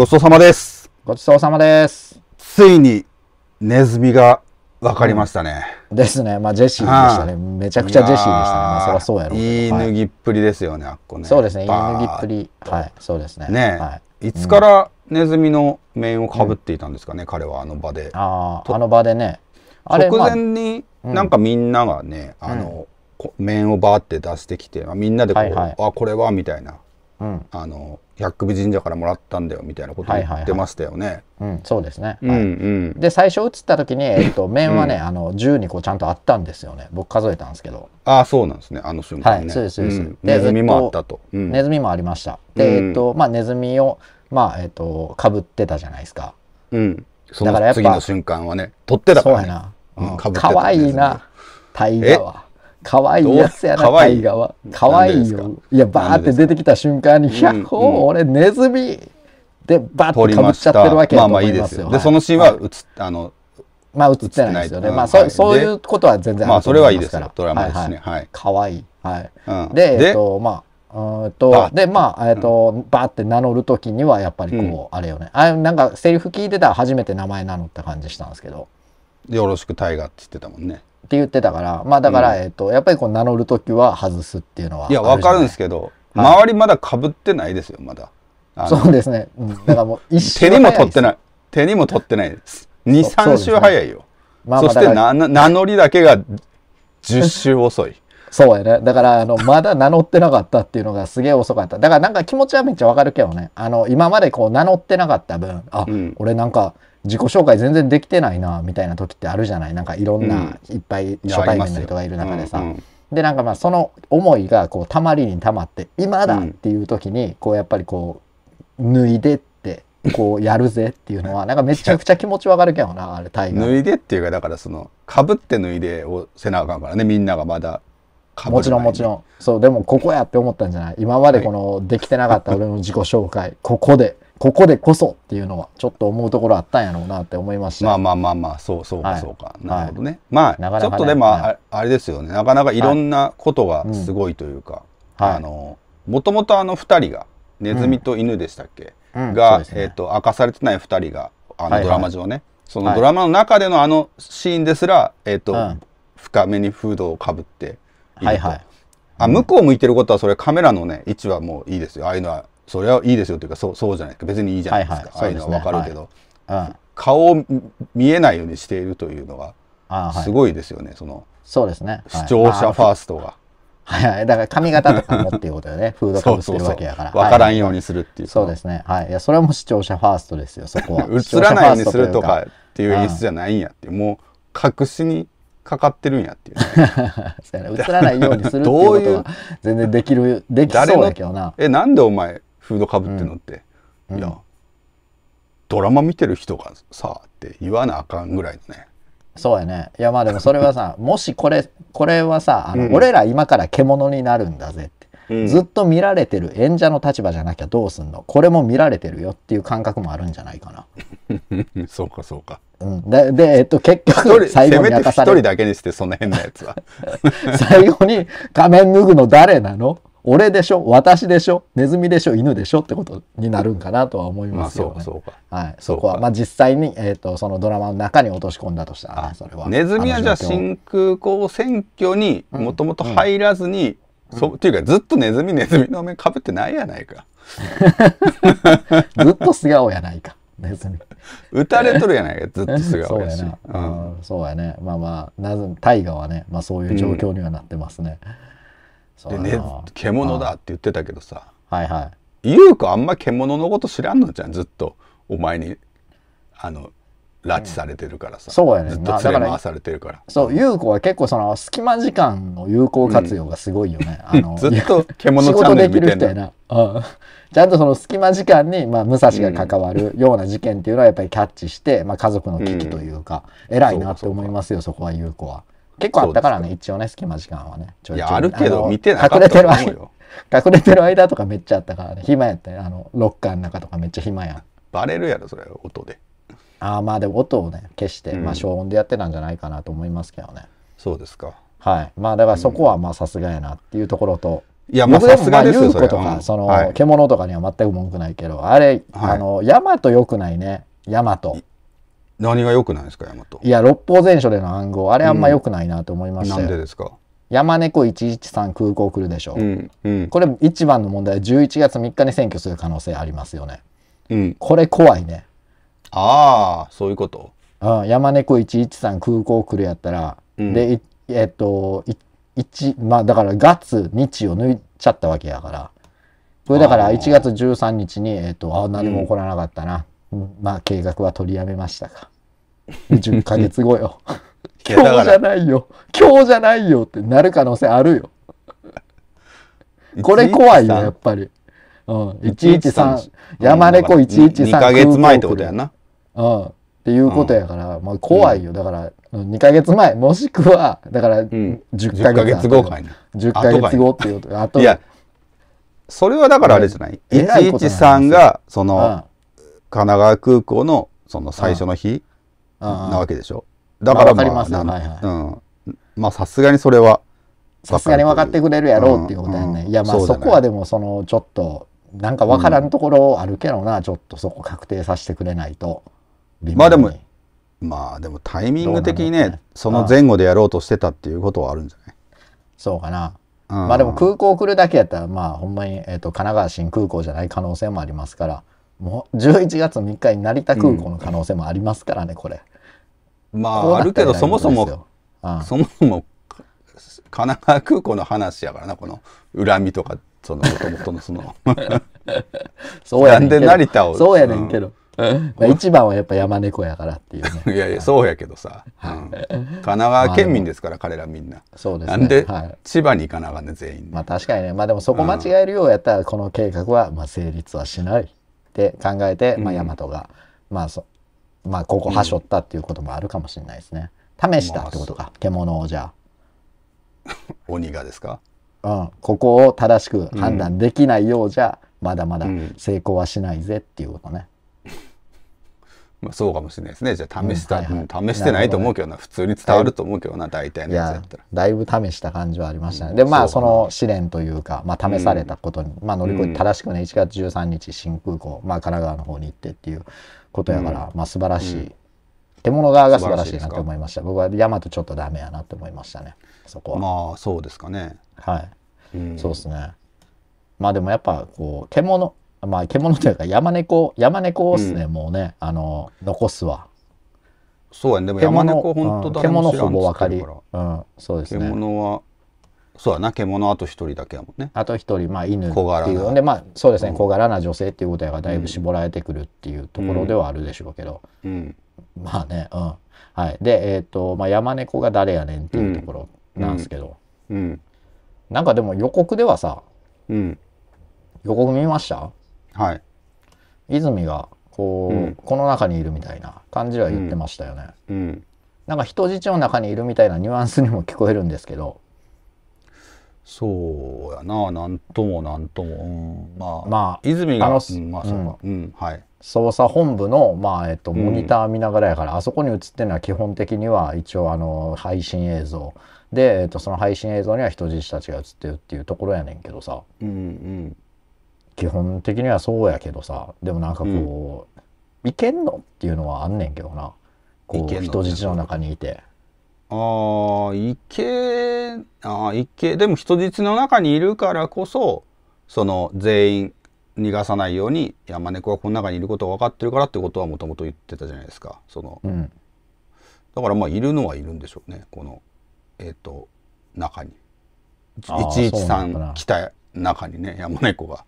ごちそうさまです。ごちそうさまです。ついにネズミが分かりましたね。うん、ですね。まあジェシーでしたね。めちゃくちゃジェシーでしたね。まあそりゃそうやろういい脱ぎっぷりですよね、あっこね。そうですね。いい脱ぎっぷり。はい、そうですね。ね、はい、いつからネズミの面をかぶっていたんですかね、うん、彼はあの場で。ああ、あの場でね。直前になんかみんながね、うん、あの、面をバーって出してきて、まあ、みんなでこう、はいはい、あこれはみたいなうん、あの百首神社からもらったんだよみたいなこと言ってましたよね。うん、そうですね。はい、うんうん、で最初写った時に、えっと、面はね、うん、あの10にこうちゃんとあったんですよね僕数えたんですけど。ああそうなんですねあの瞬間、ね、はい、そうですそうです、うん、ネズミもあったと。えっネズミもありました。で、えっとまあ、ネズミを、まあえっと、かぶってたじゃないですか。うん、っぱ次の瞬間はね取ってたからね。そうやな、うん、かわいいなタイガは。可愛いやつやな、絵画は。可愛いよ。いや、バーって出てきた瞬間に、いゃほうんうん、俺、ネズミで、バーってかぶっちゃってるわけまあまあいいですよ。で、そのシーンは、映っ、あの、まあ映ってないですよね。まあそ、はい、そういうことは全然まあそれはいいですからドラマですね。はい、はい。可、は、愛、い、いはい。うん、で、えっと、まあ、うんと、で、まあ、えっと、うん、バーって名乗る時にはやっぱりこう、あれよね。あなんかセリフ聞いてたら初めて名前名乗った感じしたんですけど。よろしく大河って言ってたもんね。って言ってたから、まあだから、えっと、やっぱりこう名乗る時は外すっていうのは。いや、わかるんですけど、はい、周りまだかぶってないですよ、まだ。そうですね。だからもう一手にも取ってない。手にも取ってないです。2、3週早いよ。まあ、そして名乗りだけが10週遅い。そうやね。だから、あの、まだ名乗ってなかったっていうのがすげえ遅かった。だからなんか気持ちはめっちゃわかるけどね。あの、今までこう名乗ってなかった分、あ、うん、俺なんか自己紹介全然できてないなみたいな時ってあるじゃないなんかいろんな、いっぱい初対面の人がいる中でさ。でなんかまあその思いがこうたまりにたまって今だっていう時にこうやっぱりこう脱いでってこうやるぜっていうのはなんかめちゃくちゃ気持ちわかるけどなあれタイ脱いでっていうかだからそのかぶって脱いでをせなあかんからねみんながまだもちろんもちろんそうでもここやって思ったんじゃない今までこの、できてなかった俺の自己紹介ここでここでこそっていうのはちょっと思うところあったんやろうなって思いましたまあまあまあまあそうそうかそうか、はい、なるほどね、はい、まあ、ね、ちょっとでもあ,、れですよねなかなかいろんなことがすごいというか、あのもともとあの2人がネズミと犬でしたっけ、うん、が、うんね、えと、明かされてない2人があのドラマ上ね、はいはい、そのドラマの中でのあのシーンですら、えっと、うん、深めにフードをかぶって。はいはい。あ、向こう向いてることは、それカメラのね、位置はもういいですよ。ああいうのは、それはいいですよというか、そう、そうじゃないか。別にいいじゃないですか。はいはい、ああいうのはわかるけど、はいうん、顔を見えないようにしているというのは、すごいですよね。その、そうですね。視聴者ファーストが。はい、だから髪型とかもっていうことよね。フードかぶってるわけやから。分からんようにするっていう。そうですね。はい。いや、それも視聴者ファーストですよ、そこは。映らないようにするとかっていう演出じゃないんやって、もう隠しにかかってるんやっていう、ね、そう映らないようにするっていうことは全然できるできそうやけどなえなんでお前フードかぶってんのって、うん、いや、うん、ドラマ見てる人がさって言わなあかんぐらいのねそうやねいやまあでもそれはさもしこれこれはさあの、うん、俺ら今から獣になるんだぜずっと見られてる演者の立場じゃなきゃどうすんのこれも見られてるよっていう感覚もあるんじゃないかな そうかそうか、うん、でで、えっと、結局最後に明かされるだけにしてその変なやつは 最後に「仮面脱ぐの誰なの?」俺でしょ私でしょネズミでしょ犬でしょってことになるんかなとは思いますよ、ね、はい、そこはまあ実際に、えーと、そのドラマの中に落とし込んだとしたらそれはネズミはじゃあ真空港選挙にもともと入らずに、うんうんそっていうかずっとネズミネズミのお面かぶってないやないか ずっと素顔やないかネズミ打たれとるやないかずっと素顔やし そうやな、うんそうやねまあまあなぜ大河はね、まあ、そういう状況にはなってますね、うん、でね獣だって言ってたけどさはいはい優子あんま獣のこと知らんのじゃんずっとお前にあの拉致されてるからさ、そうやねずっと連れ回されてるからそう優子は結構その隙間時間の有効活用がすごいよね、あの ずっと獣仕事できるみたいな、うん、ちゃんとその隙間時間に、まあ、武蔵が関わるような事件っていうのはやっぱりキャッチして、まあ、家族の危機というか、うん、偉いなって思いますよそこは優子は結構あったからね一応ね隙間時間はねちょいちょいいやあるけど見てなかったと思うよ 隠れてる間とかめっちゃあったからね暇やったねあのロッカーの中とかめっちゃ暇やバレるやろそれ音でああまあでも音をね消して、うん、まあ消音でやってたんじゃないかなと思いますけどねそうですかはいまあだからそこはまあさすがやなっていうところと、いやまあさすがですよとか、その、はい、獣とかには全く文句ないけどあれ、はい、あの大和よくないね大和何がよくないですか大和いや六法全書での暗号あれあんまよくないなと思いました、うん、なんでですか山猫113空港来るでしょ、うんうん、これ一番の問題は11月3日に選挙する可能性ありますよね、うん、これ怖いねああそういうことうん、山猫113空港来るやったら、うん、でえっと一まあだから月日を抜いちゃったわけやからこれだから1月13日にえっとあ何も起こらなかったな、うん、まあ計画は取りやめましたか10ヶ月後よ 今日じゃないよ今日じゃないよってなる可能性あるよこれ怖いよやっぱり、うん、113山猫113 2ヶ月前ってことやなうん、っていうことやから、まあ、怖いよだから、2か月前もしくはだから、10か月後か10か月後っていうとあといやそれはだからあれじゃない、113がその、神奈川空港のその最初の日なわけでしょだからまあ、まあ、かりますよ、うん、まあさすがにそれはさすがに分かってくれるやろうっていうことやね、いやまあそこはでもそのちょっとなんか分からんところあるけどな、ちょっとそこ確定させてくれないと。まあでもまあでもタイミング的にね、ね、その前後でやろうとしてたっていうことはあるんじゃないそうかな、うん、まあでも空港来るだけやったらまあほんまに、えーと、神奈川新空港じゃない可能性もありますからもう11月3日に成田空港の可能性もありますからね、うん、これまああるけどそもそも、うん、そもそも神奈川空港の話やからなこの恨みとかそのもともとのそのうやねんけどそうやねんけど、一番はやっぱ山猫やからっていうね。いやいや、そうやけどさ、はいうん、神奈川県民ですから、彼らみんな。そうです、ね、なんで、千葉に行かなあかんね、全員。まあ確かにね、まあでもそこ間違えるようやったら、この計画は、まあ、成立はしないって考えて、まあ大和が、まあそ、まあここはしょったっていうこともあるかもしれないですね。試したってことか、まあ、獣をじゃあ。鬼がですかうん、ここを正しく判断できないようじゃ、まだまだ成功はしないぜっていうことね。うんまあ、そうかもしれないですねじゃあ試した、うんはいはい、試してないと思うけどな、ね、普通に伝わると思うけどな大体のやつやったらだいぶ試した感じはありましたね、うん、でまあその試練というか、まあ、試されたことに、うん、まあ、乗り越えて正しくね1月13日新空港、まあ、神奈川の方に行ってっていうことやから、まあ素晴らしい、手物側が素晴らしいなと思いました僕は大和ちょっとダメやなと思いましたねそこはまあそうですかねはい、そうですねまあでもやっぱこう手物まあ獣というか山猫山猫ですね、うん、もうねあの残すはそうやねでも山猫本当誰も知らんっつってるから、うん、そうですね獣はそうやな獣あと一人だけやもんねあと一人まあ犬っていうんでまあそうですね、小柄な女性っていうことやがだいぶ絞られてくるっていうところではあるでしょうけど、うん、うん、まあねうんはいでえっ、ー、と、まあ、山猫が誰やねんっていうところなんですけど、うんなんかでも予告ではさ、うん、予告見ましたはい、泉がこう、うん、この中にいるみたいな感じは言ってましたよね、うんうん、なんか人質の中にいるみたいなニュアンスにも聞こえるんですけどそうやななんともなんとも、うん、まあ、まあ、泉があの、まあそのうんはい、捜査本部の、まあえっと、モニター見ながらやから、あそこに映ってるのは基本的には一応あの配信映像で、えっと、その配信映像には人質たちが映ってるっていうところやねんけどさ、うんうん、基本的にはそうやけどさでもなんかこう、うん、いけんのっていうのはあんねんけどなこう人質の中にいて。ああいけあいけでも人質の中にいるからこそその全員逃がさないように山猫はこの中にいること分かってるからってことはもともと言ってたじゃないですかその、うん、だからまあいるのはいるんでしょうねこのえっ、ー、と中に113来た中にね山猫が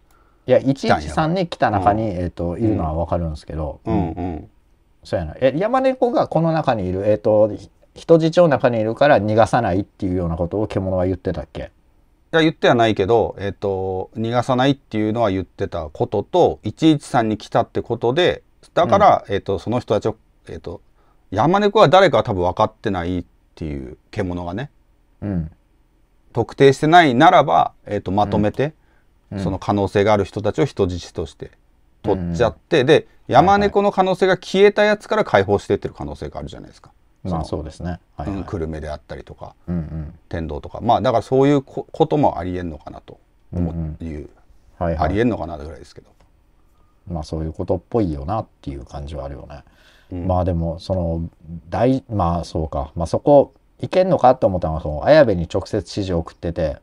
いや113に来た中に、えーと、いるのは分かるんですけど、うんうんそうやなえ山猫がこの中にいる、えーと、人質の中にいるから逃がさないっていうようなことを獣は言ってたっけいや言ってはないけど、えーと、逃がさないっていうのは言ってたことと113に来たってことでだから、うん、えーと、その人たちを、えー、と山猫は誰かは多分分かってないっていう獣がね、うん、特定してないならば、えー、とまとめてその可能性がある人たちを人質として取っちゃって、で山猫の可能性が消えたやつから解放してってる可能性があるじゃないですか。まあそうですね、はいはい、久留米であったりとか、うんうん、天童とかまあだからそういうこともありえんのかなと思う、うんうんはいはい、ありえんのかなぐらいですけどまあそういうことっぽいよなっていう感じはあるよね、うん、まあでもその大まあそうかまあそこいけんのかと思ったのはその綾部に直接指示を送ってて、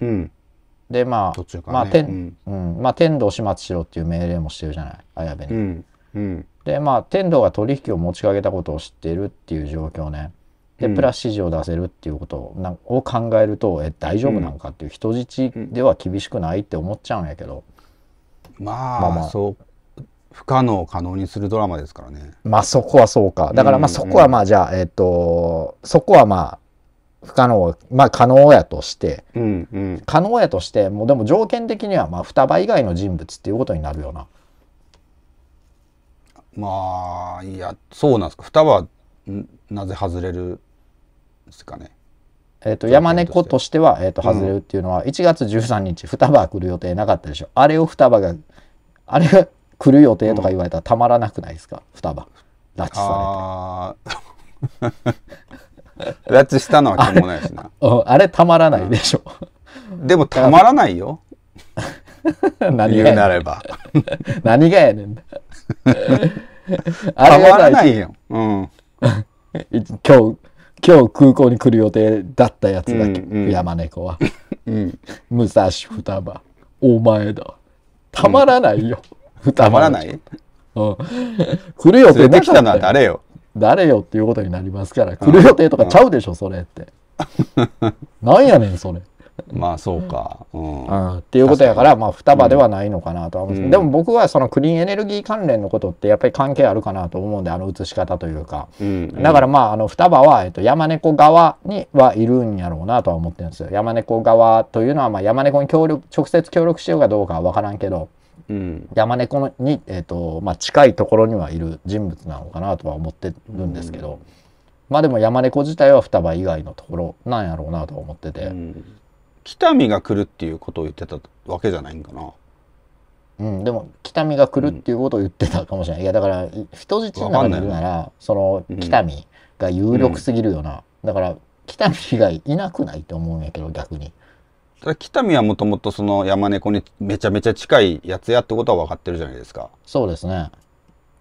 うん、でまあ、ね、まあ天うん、うんまあ、天道始末しろっていう命令もしてるじゃない綾部に。うんうん、でまあ天道が取引を持ちかけたことを知っているっていう状況ねでプラス指示を出せるっていうことを考えるとえ大丈夫なんかっていう人質では厳しくないって思っちゃうんやけど、まあ、まあ、まあ、そう不可能を可能にするドラマですからねまあそこはそうかだからまあそこはまあじゃあ、えっ、とそこはまあ不可能、まあ可能やとして、うんうん、可能やとして、もうでも条件的にはまあ双葉以外の人物っていうことになるような。まあ、いや、そうなんですか。双葉、なぜ外れるですかね。えーと、山猫としては、えーと、外れるっていうのは、1月13日双葉来る予定なかったでしょあれを双葉があれが来る予定とか言われたらたまらなくないですか双葉拉致されて。拉致したのはしょうもないしなあれたまらないでしょ、うでもたまらないよ 何言うなれば 何がやねん あれらないよ、うん、今日今日空港に来る予定だったやつだけ、うんうん、山猫は、うん、武蔵双葉お前だたまらないよ、うん、たまらない、うん、来る予定できたのは誰よ誰よっていうことになりますから来る予定とかちゃうでしょ、それって なんやねんそれまあそうか、うん、っていうことやからまあ双葉ではないのかなとは思うんですけど、うん、でも僕はそのクリーンエネルギー関連のことってやっぱり関係あるかなと思うんであの写し方というか、うん、だからまああの双葉は、えっと、山猫側にはいるんやろうなとは思ってるんですよ山猫側というのはまあ山猫に協力直接協力しようかどうかは分からんけど、山猫に、えーとまあ、近いところにはいる人物なのかなとは思ってるんですけど、まあでも山猫自体は双葉以外のところなんやろうなと思ってて、北見が来るっていうことを言ってたわけじゃないんかな。うん、でも北見が来るっていうことを言ってたかもしれない、いやだから人質の中にいるならその北見が有力すぎるよな、だから北見以外いなくないと思うんやけど逆に。ただ北見はもともとその山猫にめちゃめちゃ近いやつやってことは分かってるじゃないですか。そうですね。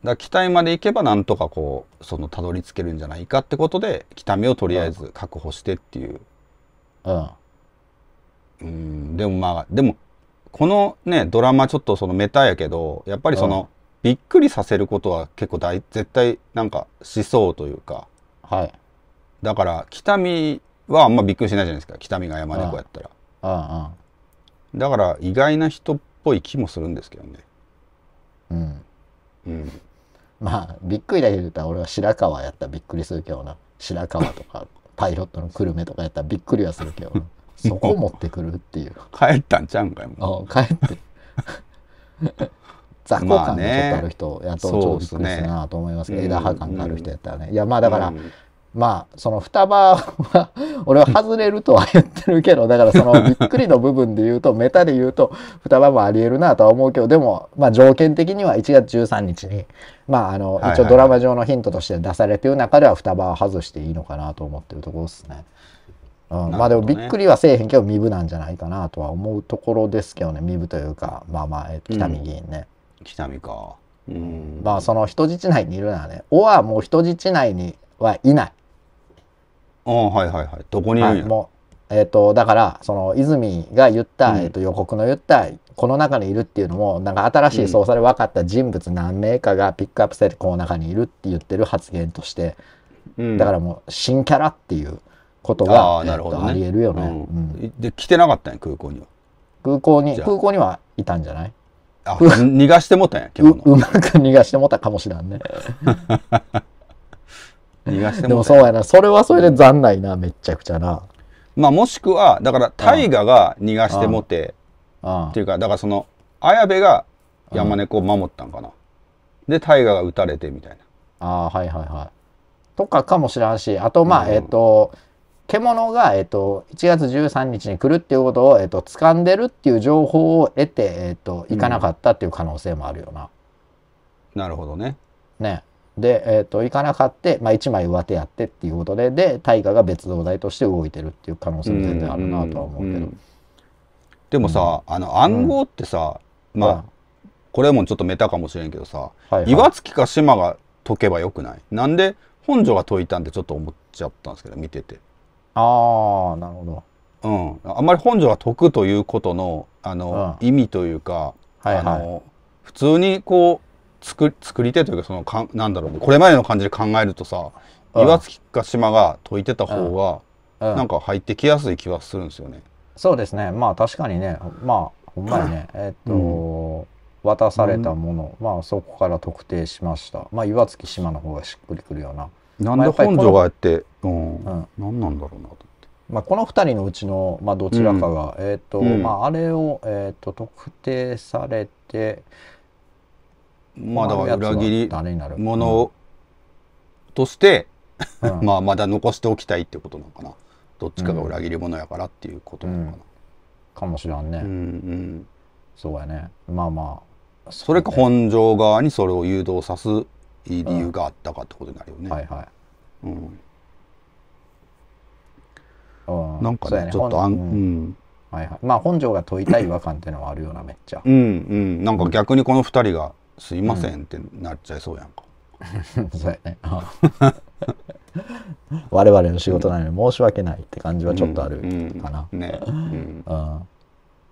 だ北見まで行けばなんとかこうそのたどり着けるんじゃないかってことで北見をとりあえず確保してっていう。うんうんでもまあでもこのねドラマちょっとそのメタやけどやっぱりその、びっくりさせることは結構大絶対なんかしそうというか、はい、だから北見はあんまびっくりしないじゃないですか北見が山猫やったら。ああだから意外な人っぽい気もするんですけどねうんうんまあびっくりだけで言ったら俺は白川やったらびっくりするけどな白川とか パイロットの久留米とかやったらびっくりはするけどそこ持ってくるっていう帰ったんちゃうんかいもうあ帰って 雑魚感がちょっとある人やとちょっとびっくりするなと思いますけど、ね、枝葉感がある人やったらね、うん、いやまあだから、うんまあその双葉は俺は外れるとは言ってるけどだからそのびっくりの部分で言うとメタで言うと双葉もありえるなとは思うけどでもまあ条件的には1月13日にまああの一応ドラマ上のヒントとして出されている中では双葉は外していいのかなと思ってるところですね。うん、まあでもびっくりはせえへんけど身分なんじゃないかなとは思うところですけどね身分というかまあまあ北見議員ね。うん、北見か。うん、まあその人質内にいるならね「お」はもう人質内にはいないあはいはいはいどこにいるんや、はい、もうえっ、ー、とだからその泉が言った、うん、えー、と予告の言ったこの中にいるっていうのもなんか新しい捜査で分かった人物何名かがピックアップしてこの中にいるって言ってる発言として、うん、だからもう新キャラっていうことがあ,、ねえー、とありえるよね、うん、で来てなかったんや空港には空港に空港にはいたんじゃないあ逃がしてもたんやうまく逃がしてもたかもしらんね してもでもそうやなそれはそれで残ないなめちゃくちゃなまあもしくはだから大我が逃がしてもてっていうかだからその綾部が山猫を守ったんかな、で大我が撃たれてみたいなああはいはいはいとかかもしらんしあとまあ、うん、えっ、ー、と獣が、えっ、ー、と、1月13日に来るっていうことを、えっ、ー、と、掴んでるっていう情報を得て、えっと、行かなかったっていう可能性もあるよな、うん、なるほどねねで、えっ、ー、と、行かなかって、まあ、1枚上手やってっていうことで、で、大河が別動材として動いてるっていう可能性も全然あるなとは思うけど。うんうん、でもさ、うん、あの暗号ってさ、まあ、これもちょっとメタかもしれんけどさ、はいはい、岩月か島が解けばよくないなんで本庄が解いたんでてちょっと思っちゃったんですけど見てて。ああなるほど。うん、あんまり本庄が解くということのあの、意味というか、はいはい、あの普通にこう作作り手というかそのかなんだろう、ね、これまでの感じで考えるとさ、うん、岩月か島が解いてた方が、うん、なんか入ってきやすい気はするんですよね。そうですねまあ確かにねまあほんまにね えっ、と、うん、渡されたもの、まあそこから特定しましたまあ岩月島の方がしっくりくるような。なんで本庄がやって、うん、うん、何なんだろうなと。まあ、この2人のうちの、まあ、どちらかが、うん、えーと、うん、まあ、あれを、えーと特定されて、まあだから裏切り者として、うん、まあまだ残しておきたいってことなのかなどっちかが裏切り者やからっていうことなのかな、うん、かもしらんね、うんうん、そうやねまあまあそれか本庄側にそれを誘導さすいい理由があったかってことになるよね、はいはい、うんなんかね、ね、ちょっとあん、うん、はいはい、まあ本庄が問いたい違和感っていうのはあるようなめっちゃ、うんうん、なんか逆にこの2人がすいませんってなっちゃいそうやんか。そうやね。我々の仕事なのに申し訳ないって感じはちょっとあるかな。うんうん、ね。え、うん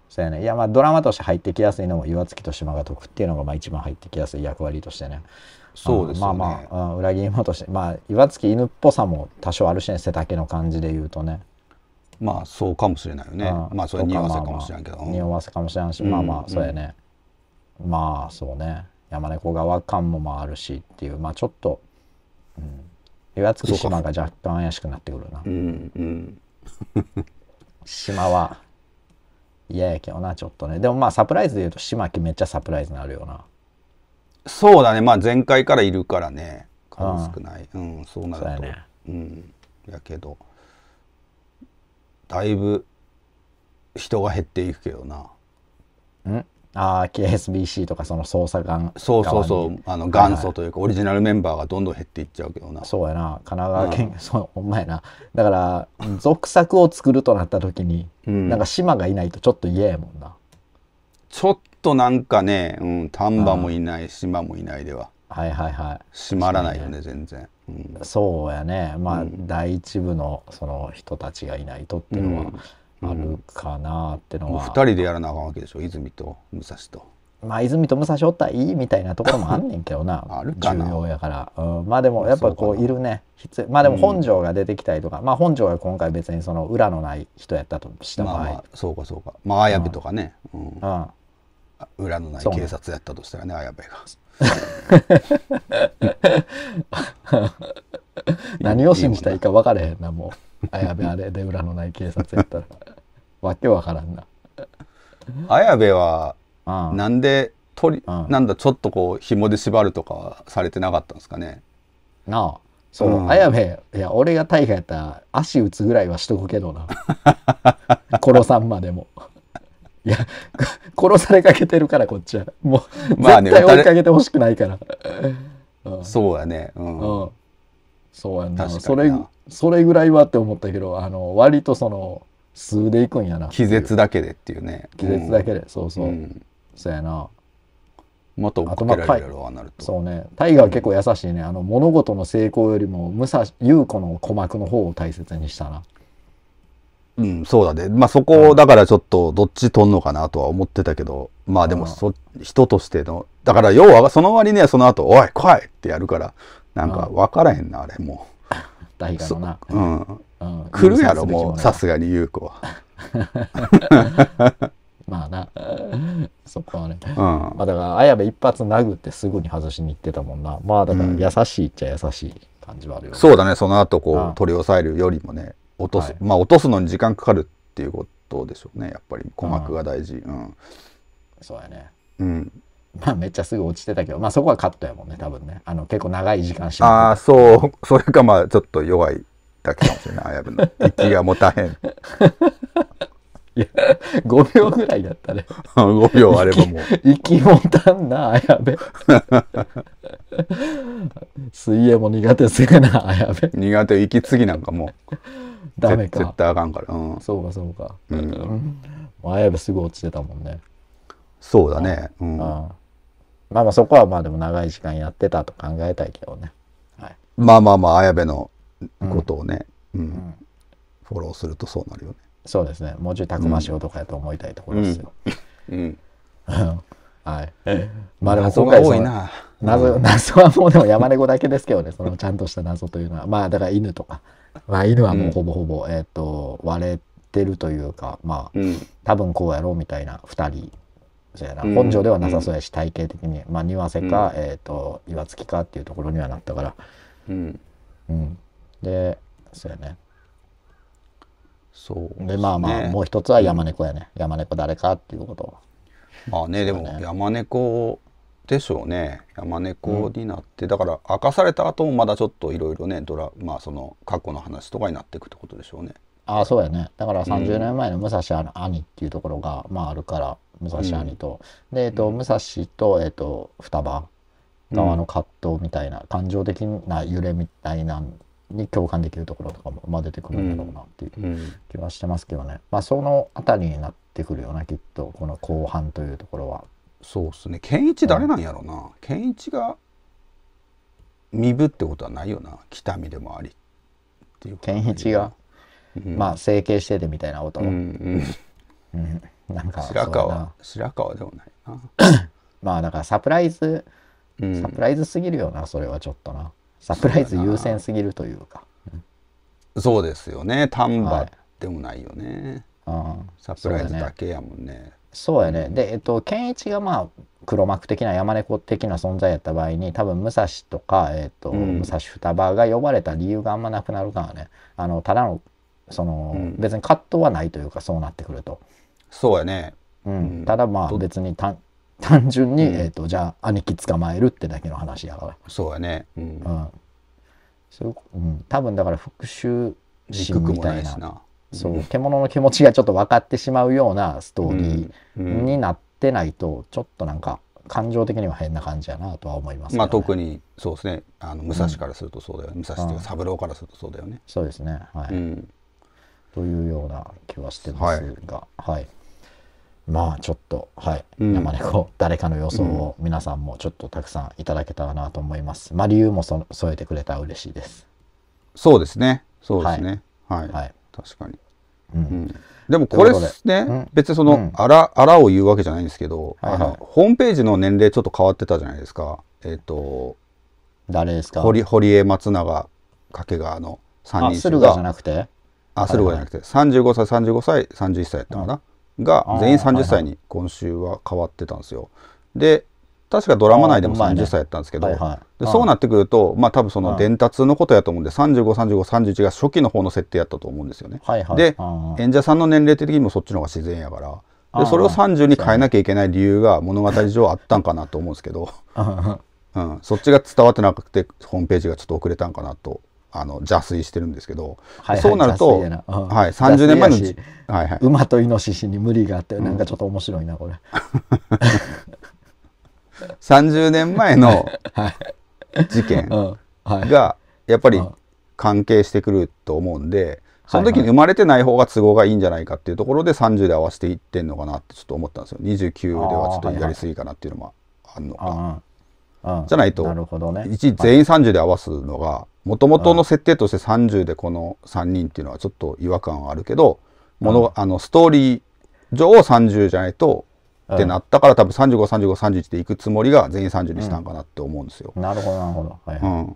そうやね。いやまあドラマとして入ってきやすいのも岩月と島が得っていうのがまあ一番入ってきやすい役割としてね。そうですね。まあまあ、うん、裏切り者としてまあ岩月犬っぽさも多少あるしね背丈の感じで言うとね。まあそうかもしれないよね。うん、まあそれ匂わせかもしれんけど。匂、まあまあ、わせかもしれんし、うん、まあまあそうやね。まあそうね。山猫川間もまあるしっていうまあちょっと、うん、岩槻島が若干怪しくなってくるな。うんうん、島は嫌やけどなちょっとねでもまあサプライズで言うと島木めっちゃサプライズになるよな。そうだねまあ前回からいるからね数少ない、うん、うん、そうなると。うね、うんやけどだいぶ人が減っていくけどな。うんああ KSBC とかその捜査官そうそうそうあの元祖というか、オリジナルメンバーがどんどん減っていっちゃうけどなそうやな神奈川県、うん、そうほんまやなだから続作を作るとなった時に、うん、なんか島がいないとちょっと嫌やもんなちょっとなんかね、うん、丹波もいない島もいないでははいはいはい閉まらないよね、ね、全然、うん、そうやねまあ、第一部のその人たちがいないとっていうのは、あるかなってのは、うん、2人でやらなあかんわけでしょ泉と武蔵と。まあ泉と武蔵おったらいいみたいなところもあんねんけどな あるかな重要やから、うん、まあでもやっぱこういるねまあでも本庄が出てきたりとか、うん、まあ本庄が今回別にその裏のない人やったとした場合、まあ、まあそうかそうかまあ綾部とかね、うん、うん裏のない警察やったとしたらね綾部が。何を信じたいか分かれへんなもう。綾部あれで裏のない警察やったらわけわからんな綾部はなんで取り、うん、なんだちょっとこう紐で縛るとかされてなかったんですかねなあその、うん、綾部いや俺が大河やったら足打つぐらいはしとくけどな殺さんまでもいや殺されかけてるからこっちはもう、まあね、絶対追いかけてほしくないから、うん、そうやねうん、そうやなそれそれぐらいはって思ったけどあの割とその数でいくんやな気絶だけでっていうね気絶だけで、うん、そうそう、うん、そうやなまた追っかられるわなるとそうね大河は結構優しいね、あの物事の成功よりも武蔵優子の鼓膜の方を大切にしたなうん、そうだね。まあそこを、だからちょっとどっち取んのかなとは思ってたけど、まあでもそ、人としての、だから要はその割にはその後、おい、来いってやるから、なんか分からへんな、あれも大河のな、うん、うん、来るやろもうさすがに優子は まあなそこはね、うん、まあだから綾部一発殴ってすぐに外しに行ってたもんなまあだから優しいっちゃ優しい感じはあるよね、うん、そうだねその後こう取り押さえるよりもね落とす、はい、まあ落とすのに時間かかるっていうことでしょうねやっぱり鼓膜が大事、うん、そうやねうんまあめっちゃすぐ落ちてたけど、まあそこはカットやもんね、多分ね。あの結構長い時間しああ、そう。それかまあちょっと弱いだけかもしれない。危ぶの。息がもたへん。いや、5秒ぐらいだったね。5 秒あればもう。息もたんな、綾部。水泳も苦手すぎな、綾部。苦手、息継ぎなんかもう。ダメか。絶対あかんから。うん、そうか、そうか。うん。綾部すぐ落ちてたもんね。そうだね。うん。ああまあまあそこはまあでも長い時間やってたと考えたいけどね。はい、まあまあまあ綾部のことをね、うん、うん、フォローするとそうなるよね。そうですねもうちょいたくましい男やと思いたいところですよ。うん、うん はい。まあ謎が多いな。謎、謎はもうでも山猫だけですけどね、そのちゃんとした謎というのは。まあだから犬とか。まあ犬はもうほぼほぼ、うん、えっ、ー、と、割れてるというか、まあ、うん、多分こうやろうみたいな2人そうやな根性ではなさそうやし、体系的に、まあ、庭瀬か、えーと、岩槻かっていうところにはなったから、うんうん、でそうやねそうで、ね、まあまあもう一つは山猫やね、うん、山猫誰かっていうことまあねねでも山猫でしょうね山猫になって、うん、だから明かされた後もまだちょっといろいろねドラまあその過去の話とかになっていくってことでしょうねああそうやねだから30年前の武蔵兄っていうところが、まああるから武蔵兄と、うん、で、えっと、武蔵と、えっと、双葉側の葛藤みたいな、感情的な揺れみたいなに共感できるところとかも、まあ、出てくるんだろうなっていう気はしてますけどね、まあ、その辺りになってくるよなきっとこの後半というところは。そうっすね健一誰なんやろうな、うん、健一が身分ってことはないよな北見でもありっていう健一が、うん、まあ整形しててみたいなこと。うんうんなんか白川白川でもないな まあだからサプライズ、サプライズすぎるよなそれはちょっとなサプライズ優先すぎるというかそうですよね丹波でもないよね、はい、サプライズだけやもんねそうやね、うん、でえっと健一がまあ黒幕的な山猫的な存在やった場合に多分武蔵とか、えっと、うん、武蔵双葉が呼ばれた理由があんまなくなるからねあのただのその、うん、別に葛藤はないというかそうなってくると。そうやね、うん、ただまあ別に単 単純に、えーと、じゃあ兄貴捕まえるってだけの話やからそうやねうん、うんそううん、多分だから復讐心みたいななそう獣の気持ちがちょっと分かってしまうようなストーリーになってないとちょっとなんか感情的には変な感じやなとは思います、ね、まあ特にそうですねあの武蔵からするとそうだよね、うん、武蔵ていうか三郎からするとそうだよね、そうですねはい、うん、というような気はしてますがはい、はいまあちょっとはい、うん、山猫 誰かの予想を皆さんもちょっとたくさんいただけたらなと思います、うん、まあ理由もそ添えてくれたら嬉しいですそうですねそうですねはい、はい、はい、確かに、うん、うん、でもこれね、別にその、あらあらを言うわけじゃないんですけど、はいはい、ホームページの年齢ちょっと変わってたじゃないですかえっ、ー、と誰ですか堀堀江松永掛川の3人駿河じゃなくてあ駿河じゃなくて、はいはい、35歳35歳31歳やったかな、が全員30歳に今週は変わってたんですよ。で確かドラマ内でも30歳やったんですけど、ねはいはい、でそうなってくると、まあ、多分その伝達のことやと思うんで353531が初期の方の設定やったと思うんですよね。はいはい、で演者さんの年齢的にもそっちの方が自然やからでそれを30に変えなきゃいけない理由が物語上あったんかなと思うんですけど、うん、そっちが伝わってなくてホームページがちょっと遅れたんかなとあの邪推してるんですけど、はいはい、そうなると、うん、はい、30年前の、はいはい、馬とイノシシに無理があって、うん、なんかちょっと面白いなこれ30年前の 事件がやっぱり関係してくると思うんでその時に生まれてない方が都合がいいんじゃないかっていうところで30で合わせていってんのかなってちょっと思ったんですよ29ではちょっとやりすぎかなっていうのもあるのかじゃないと、なるほどね、一全員30で合わすのがもともとの設定として30でこの3人っていうのはちょっと違和感はあるけど、ものあのストーリー上30じゃないとってなったから多分353531でいくつもりが全員30にしたんかなって思うんですよ。うん、なるほどなるほど。はい、はい、うん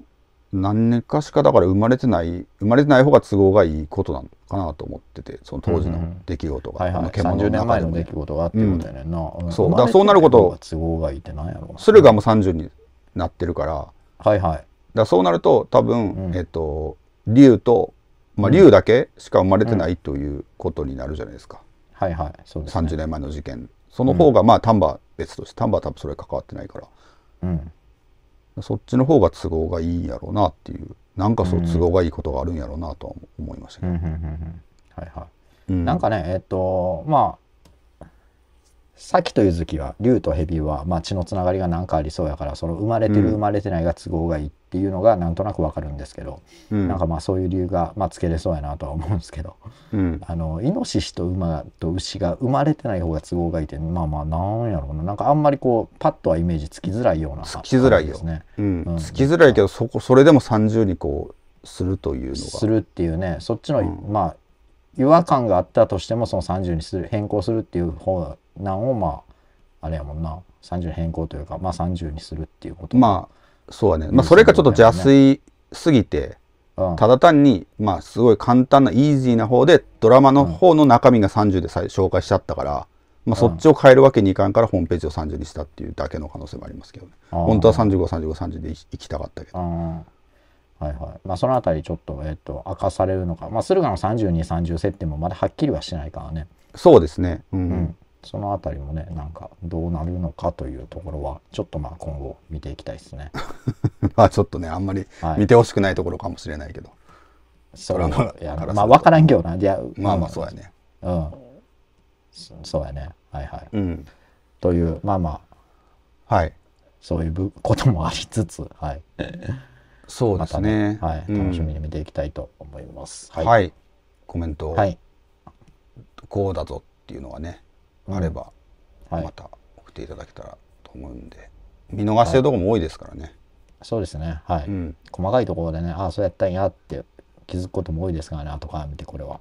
何年かしかだから生まれてない生まれてない方が都合がいいことなのかなと思っててその当時の出来事が、うんうん、あの獣中でも、30年前の出来事があってことやねんな、うん、そうだそうなること都合がいいってなんやろそれがもう30になってるからはいはいだそうなると多分、うん、えっと竜と、まあ、竜だけしか生まれてないということになるじゃないですか、はいはいそうです、ね、30年前の事件その方がまあ丹波別として丹波は多分それ関わってないから、うん、そっちの方が都合がいいんやろうなっていうなんかそう都合がいいことがあるんやろうなとは思いましたけど、はいはい、なんかねえっとまあさきとゆずきは竜と蛇は、まあ、血のつながりが何かありそうやからその生まれてる、生まれてないが都合がいいっていうのがなんとなくわかるんですけど、うん、なんかまあそういう理由が、まあ、つけれそうやなとは思うんですけど、うん、あのイノシシと馬と牛が生まれてない方が都合がいいってまあまあなんやろうななんかあんまりこうパッとはイメージつきづらいような、つきづらいですねつきづらいけどそこそれでも30にこうするというのがするっていうねそっちの、まあ違和感があったとしてもその30にする変更するっていう方なんをまああれやもんな30に変更というか、まあ、30にするっていうことまあそうはね、まあ、それがちょっと邪推すぎて、うん、ただ単にまあすごい簡単なイージーな方でドラマの方の中身が30で紹介しちゃったから、まあ、そっちを変えるわけにいかんからホームページを30にしたっていうだけの可能性もありますけどね、本当は353530 35で行きたかったけど。うんはいはい。まあ、その辺りちょっと、えっ、ー、と、明かされるのか。まあ、駿河の32、30設定もまだはっきりはしないからね。そうですね。うん。うん、その辺りもね、なんか、どうなるのかというところは、ちょっとまあ、今後見ていきたいですね。まあ、ちょっとね、あんまり見てほしくないところかもしれないけど。はい、それは、まあ、いや、まあ、わからんけどな。いや、まあまあ、そうやね。うん。そうやね。はいはい。うん。という、まあまあ。はい。そういうこともありつつ、はい。そうですね、ねはい、楽しみに見ていきたいと思います。はい、コメント、はい、こうだぞっていうのがね、あれば、また送っていただけたらと思うんで、見逃してるとこも多いですからね。そうですね、はい、うん、細かいところでね、ああ、そうやったんやって気づくことも多いですからね、後から見てこれは。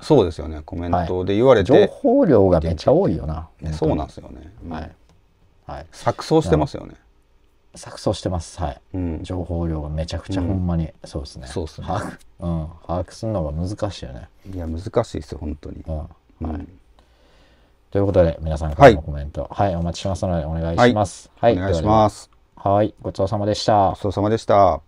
そうですよね、コメントで言われて、はい、情報量がめっちゃ多いよな。そうなんですよね。うん、はい。はい。錯綜してますよね。錯綜してます。はい。うん、情報量がめちゃくちゃ、ほんまに、うん、そうですね。そうですね。把握、うん、把握するのが難しいよね。いや、難しいですよ、本当に。うん。はい。ということで、皆さんからのコメント、はい、はい、お待ちしますので、お願いします。はい、はい、お願いします。はい、ごちそうさまでした。ごちそうさまでした。